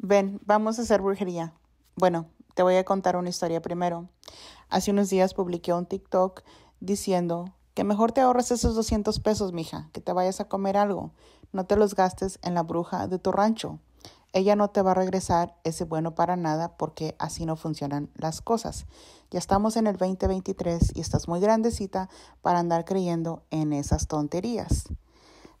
Ven, vamos a hacer brujería. Bueno, te voy a contar una historia primero. Hace unos días publiqué un TikTok diciendo que mejor te ahorres esos 200 pesos, mija, que te vayas a comer algo. No te los gastes en la bruja de tu rancho. Ella no te va a regresar ese bueno para nada porque así no funcionan las cosas. Ya estamos en el 2023 y estás muy grandecita para andar creyendo en esas tonterías.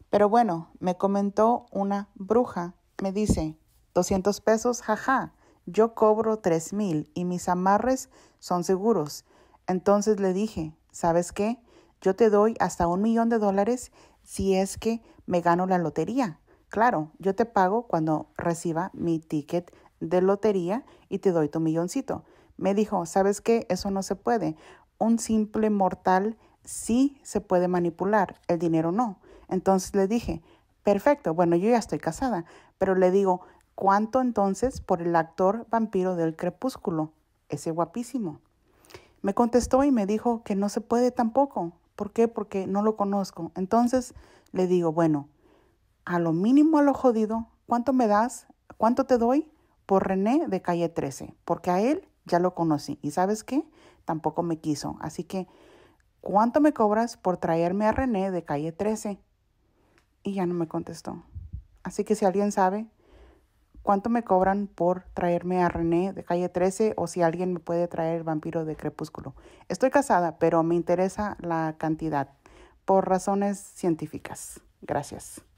Pero bueno, me comentó una bruja, me dice, 200 pesos, jaja, yo cobro 3 mil y mis amarres son seguros. Entonces le dije, ¿sabes qué? Yo te doy hasta un millón de dólares si es que me gano la lotería. Claro, yo te pago cuando reciba mi ticket de lotería y te doy tu milloncito. Me dijo, ¿sabes qué? Eso no se puede. Un simple mortal sí se puede manipular, el dinero no. Entonces le dije, perfecto, bueno, yo ya estoy casada, pero le digo, ¿Cuánto entonces por el actor vampiro del crepúsculo, ese guapísimo. Me contestó y me dijo que no se puede tampoco. ¿Por qué? Porque no lo conozco. Entonces le digo, bueno, a lo mínimo a lo jodido, ¿cuánto me das? ¿Cuánto te doy? Por René de calle 13, porque a él ya lo conocí. ¿Y sabes qué? Tampoco me quiso. Así que, ¿cuánto me cobras por traerme a René de calle 13? Y ya no me contestó. Así que si alguien sabe, ¿Cuánto me cobran por traerme a René de calle 13 o si alguien me puede traer el vampiro de crepúsculo? Estoy casada, pero me interesa la cantidad por razones científicas. Gracias.